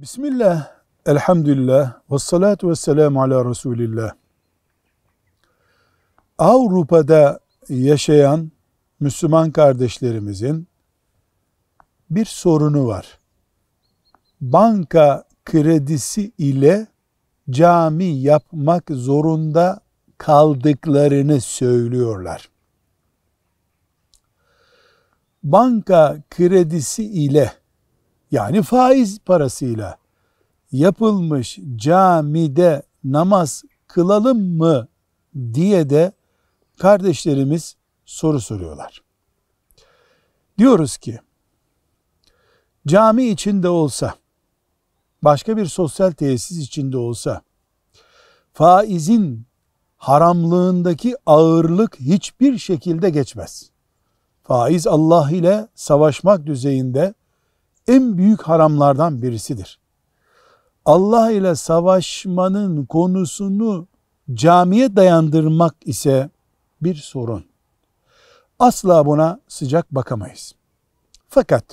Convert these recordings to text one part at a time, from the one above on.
Bismillah, elhamdülillah, ve salatu ve selamu ala Resulillah. Avrupa'da yaşayan Müslüman kardeşlerimizin bir sorunu var. Banka kredisi ile cami yapmak zorunda kaldıklarını söylüyorlar. Banka kredisi ile yani faiz parasıyla yapılmış camide namaz kılalım mı diye de kardeşlerimiz soru soruyorlar. Diyoruz ki cami içinde olsa başka bir sosyal tesis içinde olsa faizin haramlığındaki ağırlık hiçbir şekilde geçmez. Faiz Allah ile savaşmak düzeyinde en büyük haramlardan birisidir. Allah ile savaşmanın konusunu camiye dayandırmak ise bir sorun. Asla buna sıcak bakamayız. Fakat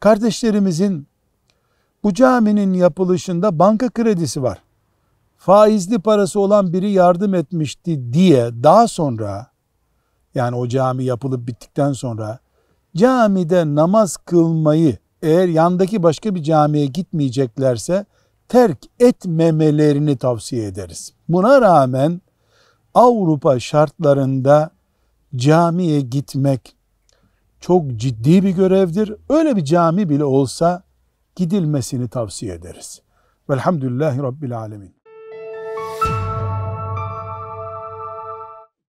kardeşlerimizin bu caminin yapılışında banka kredisi var. Faizli parası olan biri yardım etmişti diye daha sonra yani o cami yapılıp bittikten sonra camide namaz kılmayı eğer yandaki başka bir camiye gitmeyeceklerse terk etmemelerini tavsiye ederiz. Buna rağmen Avrupa şartlarında camiye gitmek çok ciddi bir görevdir. Öyle bir cami bile olsa gidilmesini tavsiye ederiz. Velhamdülillahi Rabbil Alemin.